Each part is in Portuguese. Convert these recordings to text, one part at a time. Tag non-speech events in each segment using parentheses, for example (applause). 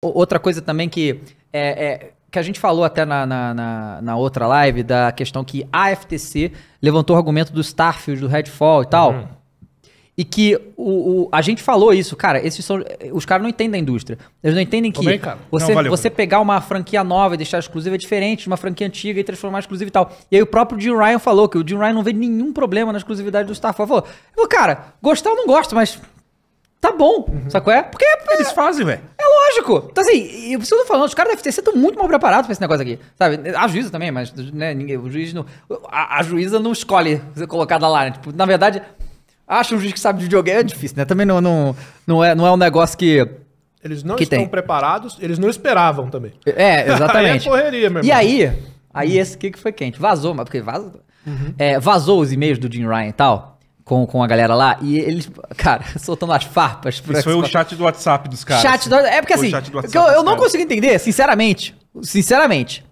Outra coisa também que é, é, que a gente falou até na, na, na, na, outra live da questão que a FTC levantou o argumento do Starfield, do Redfall e tal. Uhum. E que o, o, a gente falou isso, cara, esses são. Os caras não entendem a indústria. Eles não entendem que você, não, valeu, você pegar uma franquia nova e deixar exclusiva é diferente de uma franquia antiga e transformar exclusiva e tal. E aí o próprio Jim Ryan falou que o Jim Ryan não vê nenhum problema na exclusividade do Ele Falou, cara, gostar ou não gosto, mas tá bom. Uhum. Sacou é? Porque. Eles é, fazem, velho. É Lógico! Então, assim, eu preciso falando, os caras da FTC estão muito mal preparados pra esse negócio aqui. Sabe? A juíza também, mas né, ninguém, o juiz não. A, a juíza não escolhe ser colocada lá, né? Tipo, na verdade, acha um juiz que sabe de videogame é difícil, né? Também não, não, não, é, não é um negócio que. Eles não que estão tem. preparados, eles não esperavam também. É, exatamente. (laughs) aí é correria, meu E aí, aí esse que foi quente. Vazou, mas porque vazou. Uhum. É, vazou os e-mails do Jim Ryan e tal com, com a galera lá e eles, cara, (laughs) soltando as farpas. Isso foi o chat do WhatsApp dos caras. Chat do, é porque assim, eu, eu não consigo entender, sinceramente, sinceramente,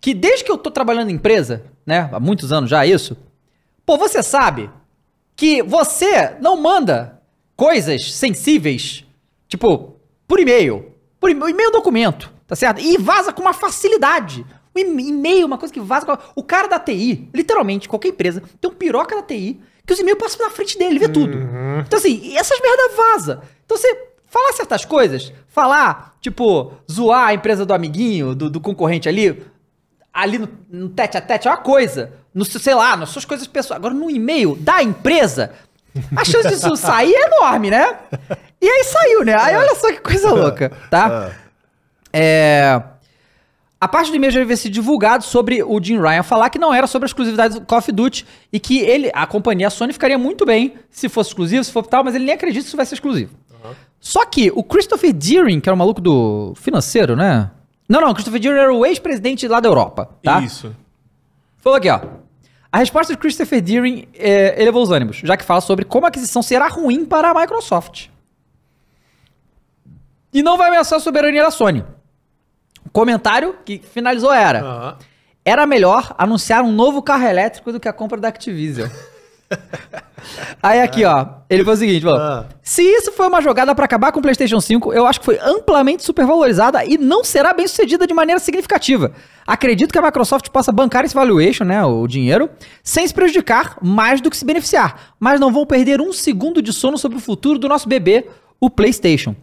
que desde que eu tô trabalhando em empresa, né, há muitos anos já isso, pô, você sabe que você não manda coisas sensíveis, tipo, por e-mail, por e-mail é documento, tá certo? E vaza com uma facilidade. O e-mail, uma coisa que vaza. O cara da TI, literalmente, qualquer empresa, tem um piroca da TI que os e-mails passam na frente dele, ele vê tudo. Uhum. Então, assim, essas merda vaza. Então, você falar certas coisas, falar, tipo, zoar a empresa do amiguinho, do, do concorrente ali, ali no, no, tete a tete é uma coisa. No, sei lá, nas suas coisas pessoais. Agora, no e-mail da empresa, a chance disso (laughs) sair é enorme, né? E aí saiu, né? Aí é. olha só que coisa louca, tá? É. é a parte do e-mail já havia sido divulgado sobre o Jim Ryan falar que não era sobre a exclusividade do Call of Duty e que ele, a companhia a Sony ficaria muito bem se fosse exclusivo, se for tal, mas ele nem acredita que isso vai ser exclusivo. Uhum. Só que o Christopher Deering, que era o maluco do financeiro, né? Não, não, Christopher Deering era o ex-presidente lá da Europa, tá? Isso. Falou aqui, ó. A resposta de Christopher Deering é, elevou os ânimos, já que fala sobre como a aquisição será ruim para a Microsoft. E não vai ameaçar a soberania da Sony. Comentário que finalizou era. Era melhor anunciar um novo carro elétrico do que a compra da Activision. (laughs) Aí aqui, ó, ele falou o seguinte, falou, ah. se isso foi uma jogada para acabar com o PlayStation 5, eu acho que foi amplamente supervalorizada e não será bem sucedida de maneira significativa. Acredito que a Microsoft possa bancar esse valuation, né, o dinheiro, sem se prejudicar mais do que se beneficiar, mas não vão perder um segundo de sono sobre o futuro do nosso bebê, o PlayStation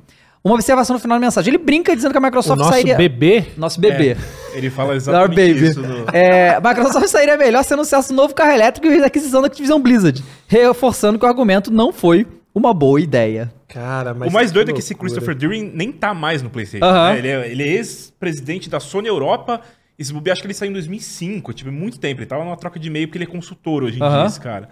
uma observação no final da mensagem. Ele brinca dizendo que a Microsoft o nosso sairia. Bebê? Nosso bebê. É, ele fala exatamente isso. Do... É, a Microsoft sairia melhor se anunciasse um novo carro elétrico e a aquisição da Activision Blizzard, reforçando que o argumento não foi uma boa ideia. Cara, mas. O mais doido loucura. é que esse Christopher Deering nem tá mais no PlayStation. Uh -huh. né? Ele é, é ex-presidente da Sony Europa. Esse bobear, acho que ele saiu em 2005, tipo, muito tempo. Ele tava numa troca de e-mail porque ele é consultor hoje em uh -huh. dia, esse cara.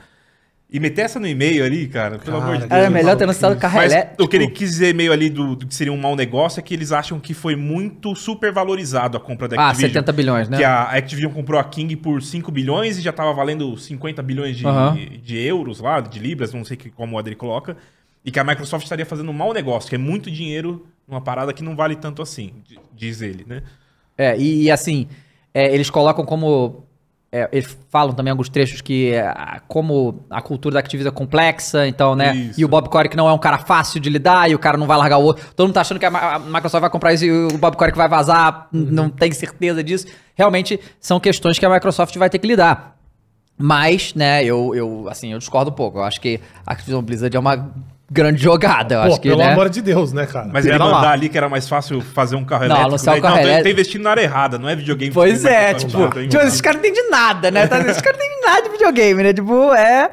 E meter essa no e-mail ali, cara, pelo cara, amor de Deus. Era é melhor ter lançado carro elétrico. O que ele tipo quis dizer meio ali do, do, que seria um mau negócio é que eles acham que foi muito supervalorizado a compra da ah, Activision. Ah, 70 bilhões, né? Que a Activision comprou a King por 5 bilhões e já tava valendo 50 bilhões de, uhum. de, euros lá, de libras, não sei que, qual moeda ele coloca. E que a Microsoft estaria fazendo um mau negócio, que é muito dinheiro numa parada que não vale tanto assim, diz ele, né? É, e, e assim, é, eles colocam como é, eles falam também alguns trechos que é, como a cultura da Activision é complexa, então, né? Isso. E o Bob que não é um cara fácil de lidar e o cara não vai largar o outro. Todo mundo tá achando que a Microsoft vai comprar isso e o Bob que vai vazar, uhum. não tem certeza disso. Realmente são questões que a Microsoft vai ter que lidar. Mas, né, eu, eu assim, eu discordo um pouco. Eu acho que a Activision Blizzard é uma grande jogada, eu Pô, acho que, pelo né? amor de Deus, né, cara? Mas ele mandar ali que era mais fácil fazer um carro não, elétrico. Não, né? carro não, Tem tá investindo na área errada, não é videogame. Pois é, tipo, tipo esses caras não entendem nada, né? Tá, esses caras não entendem nada de videogame, né? Tipo, é...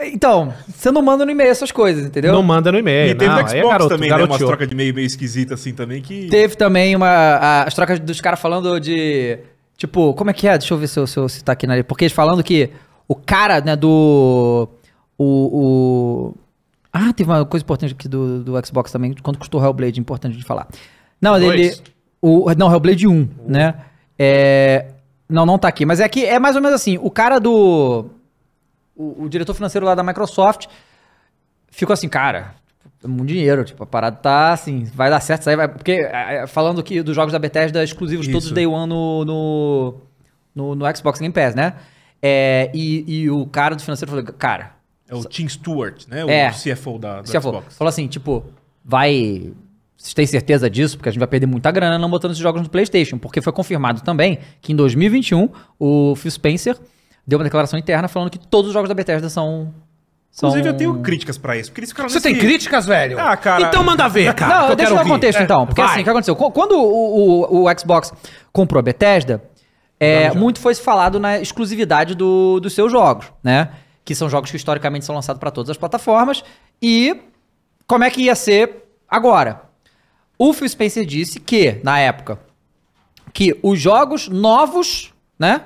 Então, você não manda no e-mail essas coisas, entendeu? Não manda no e-mail. E teve não, no é Xbox é garoto, também, garoto, né? Umas trocas de e-mail meio esquisita assim também que. Teve também uma. A, as trocas dos caras falando de. Tipo, como é que é? Deixa eu ver se eu, se, eu, se tá aqui na Porque eles falando que o cara, né, do. O. o ah, teve uma coisa importante aqui do, do Xbox também, quanto custou o Hellblade, importante de falar. Não, Dois. ele. O, não, Hellblade 1, né? É, não, não tá aqui. Mas é que é mais ou menos assim: o cara do. O, o diretor financeiro lá da Microsoft ficou assim, cara, é muito dinheiro, tipo, a parada tá assim, vai dar certo, isso aí vai. Porque é, é, falando que dos jogos da Bethesda exclusivos, isso. todos day one no, no, no, no Xbox Game Pass, né? É, e, e o cara do financeiro falou, cara, é o Tim Stewart, né? O é, CFO da, da CFO. Xbox. Falou assim, tipo, vai... Vocês têm certeza disso? Porque a gente vai perder muita grana não botando esses jogos no PlayStation. Porque foi confirmado também que em 2021 o Phil Spencer deu uma declaração interna falando que todos os jogos da Bethesda são são... Inclusive, eu tenho críticas pra isso. Porque Você tem que... críticas, velho? Ah, cara. Então manda ver, cara. Não, eu deixa eu dar contexto, é, então. Porque vai. assim, o que aconteceu? Quando o, o, o Xbox comprou a Bethesda, é, muito foi falado na exclusividade do, dos seus jogos, né? que são jogos que historicamente são lançados para todas as plataformas, e como é que ia ser agora? O Phil Spencer disse que, na época, que os jogos novos, né,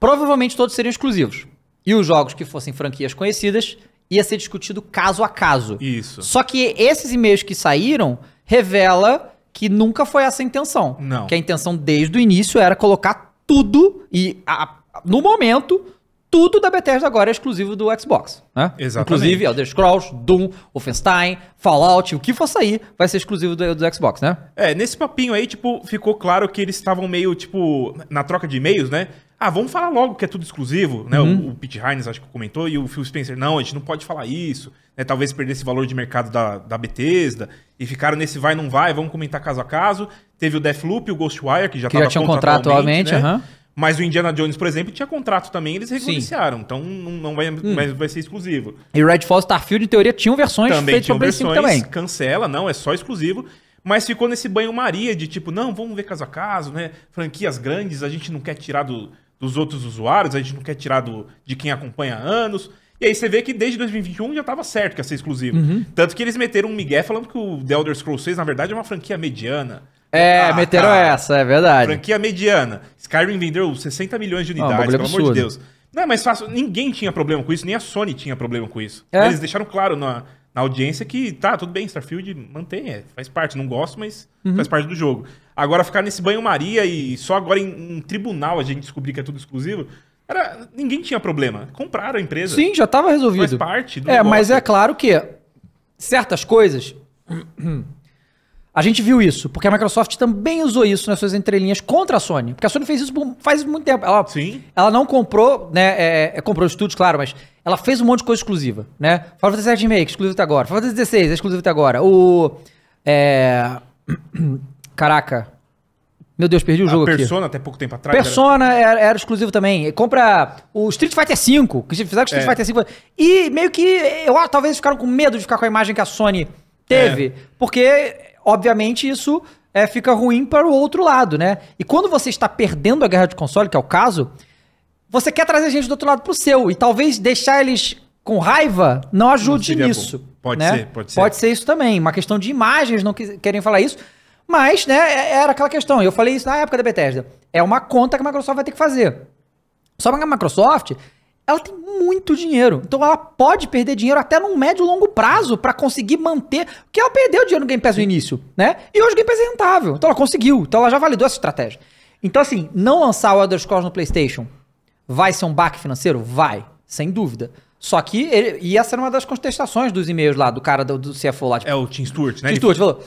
provavelmente todos seriam exclusivos. E os jogos que fossem franquias conhecidas ia ser discutido caso a caso. Isso. Só que esses e-mails que saíram revela que nunca foi essa a intenção. Não. Que a intenção desde o início era colocar tudo e a, no momento tudo da Bethesda agora é exclusivo do Xbox, né? Exatamente. Inclusive Elder Scrolls, Doom, Wolfenstein, Fallout, o que for sair vai ser exclusivo do, do Xbox, né? É, nesse papinho aí, tipo, ficou claro que eles estavam meio, tipo, na troca de e-mails, né? Ah, vamos falar logo que é tudo exclusivo, né? Uhum. O, o Pete Hines acho que comentou e o Phil Spencer, não, a gente não pode falar isso, né? Talvez perder esse valor de mercado da, da Bethesda e ficaram nesse vai não vai, vamos comentar caso a caso. Teve o Deathloop, o Ghostwire que já estava que já tinha um contrato atualmente, né? Uhum. Mas o Indiana Jones, por exemplo, tinha contrato também, eles reconheciaram. Então não, vai, hum. mas vai ser exclusivo. E Redfall Starfield, em teoria, tinham versões também feitas tinham versões, também. Cancela, não, é só exclusivo. Mas ficou nesse banho-maria de tipo, não, vamos ver caso a caso, né? Franquias grandes, a gente não quer tirar do, dos outros usuários, a gente não quer tirar do, de quem acompanha há anos. E aí você vê que desde 2021 já estava certo que ia ser exclusivo. Uhum. Tanto que eles meteram um migué falando que o The Elder Scrolls 6, na verdade, é uma franquia mediana. É, ah, tá. meteram cara. essa, é verdade. Franquia mediana. Skyrim vendeu 60 milhões de ah, unidades, ah, pelo absurdo. amor de Deus. Não é mais fácil. Ninguém tinha problema com isso, nem a Sony tinha problema com isso. É? Eles deixaram claro na, na audiência que tá, tudo bem, Starfield mantém, é, faz parte, não gosto, mas uhum. faz parte do jogo. Agora ficar nesse banho-maria e só agora em, tribunal a gente descobrir que é tudo exclusivo. Era, ninguém tinha problema. Compraram a empresa. Sim, já estava resolvido. Faz parte do É, negócio. mas é claro que certas coisas a gente viu isso, porque a Microsoft também usou isso nas suas entrelinhas contra a Sony. Porque a Sony fez isso faz muito tempo. Ela, Sim. ela não comprou, né? É, é, comprou estúdios, claro, mas ela fez um monte de coisa exclusiva, né? Fala Fantasy VII Remake, exclusivo até agora. fala Fantasy XVI, é exclusivo até agora. O... É... (clears throat) Caraca. Meu Deus, perdi o a jogo Persona, aqui. Persona, até pouco tempo atrás. Persona era, era exclusivo também. Compra o Street Fighter V, que fizeram o Street é. Fighter V. E meio que, eu acho, talvez ficaram com medo de ficar com a imagem que a Sony é. teve, é. porque obviamente isso é, fica ruim para o outro lado, né? E quando você está perdendo a guerra de console, que é o caso, você quer trazer gente do outro lado para o seu. E talvez deixar eles com raiva não ajude não nisso. Bom. Pode né? ser, pode ser. Pode ser isso também. Uma questão de imagens, não querem falar isso. Mas, né, é, era aquela questão. Eu falei isso na época da Bethesda. É uma conta que a Microsoft vai ter que fazer. Só que a Microsoft ela tem muito dinheiro. Então ela pode perder dinheiro até num médio e longo prazo para conseguir manter. Porque ela perdeu dinheiro no Game Pass no início, né? E hoje o Game Pass é rentável. Então ela conseguiu. Então ela já validou essa estratégia. Então, assim, não lançar o Elder Scrolls no PlayStation vai ser um baque financeiro? Vai, sem dúvida. Só que, ele, e essa era uma das contestações dos e-mails lá, do cara do, do CFO lá. Tipo, é o Tim Stewart, né? Tim Stewart falou.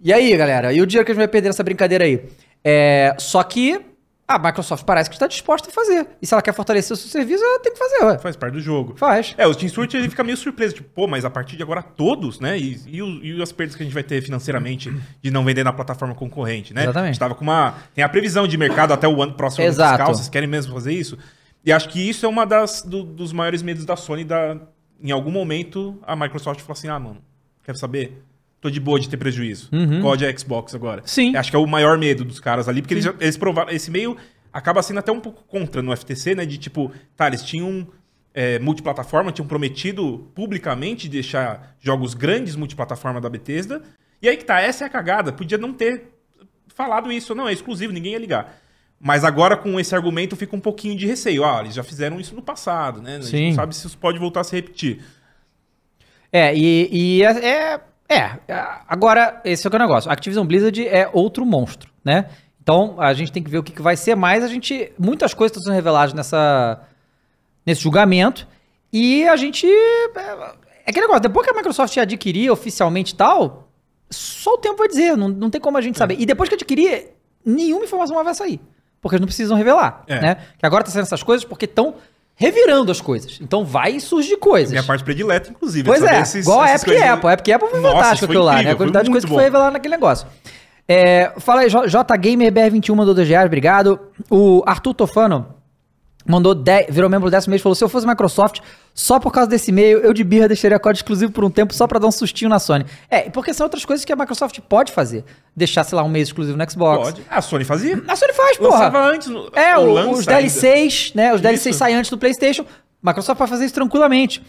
E aí, galera? E o dinheiro que a gente vai perder nessa brincadeira aí? É, só que a Microsoft parece que está disposta a fazer. E se ela quer fortalecer o seu serviço, ela tem que fazer, ué. Faz parte do jogo. Faz. É, o Team Switch ele fica meio surpreso, tipo, pô, mas a partir de agora todos, né? E, e, o, e as perdas que a gente vai ter financeiramente de não vender na plataforma concorrente, né? Exatamente. A gente tava com uma. Tem a previsão de mercado até o ano próximo Exato. fiscal, vocês querem mesmo fazer isso? E acho que isso é uma das do, dos maiores medos da Sony da. Em algum momento, a Microsoft falou assim: ah, mano, quer saber? tô de boa de ter prejuízo. Uhum. COD é Xbox agora. Sim. Acho que é o maior medo dos caras ali, porque eles, eles provaram. Esse meio acaba sendo até um pouco contra no FTC, né? De tipo, tá, eles tinham é, multiplataforma, tinham prometido publicamente deixar jogos grandes multiplataforma da Bethesda. E aí que tá, essa é a cagada. Podia não ter falado isso, não, é exclusivo, ninguém ia ligar. Mas agora com esse argumento fica um pouquinho de receio. Ah, eles já fizeram isso no passado, né? A gente Sim. não sabe se isso pode voltar a se repetir. É, e, e é, é é, é, agora, esse é o que é negócio. Activision Blizzard é outro monstro, né? Então, a gente tem que ver o que, que vai ser, mas a gente. Muitas coisas estão sendo reveladas nessa, nesse julgamento. E a gente. É, é aquele negócio, depois que a Microsoft adquirir oficialmente e tal, só o tempo vai dizer, não, não tem como a gente é. saber. E depois que adquirir, nenhuma informação vai sair. Porque eles não precisam revelar, é. né? Que agora tá sendo essas coisas porque estão revirando as coisas. Então vai e surge coisas. Minha parte predileta, inclusive. Pois é, esses, igual a Epic coisas... Apple. A Epic Apple foi Nossa, fantástico aquilo lá, né? A quantidade de coisa bom. que foi revelada naquele negócio. É, fala aí, JGamerBR21 mandou 2 reais, obrigado. O Arthur Tofano Mandou 10, virou membro desse mês e falou: se eu fosse Microsoft, só por causa desse e-mail, eu de birra deixaria código exclusivo por um tempo só para dar um sustinho na Sony. É, porque são outras coisas que a Microsoft pode fazer. Deixar, sei lá, um mês exclusivo no Xbox. Pode. A Sony fazia? A Sony faz, porra. Lançava antes. É, o, os DLCs, ainda. né? Os DLCs saem antes do PlayStation. Microsoft pode fazer isso tranquilamente.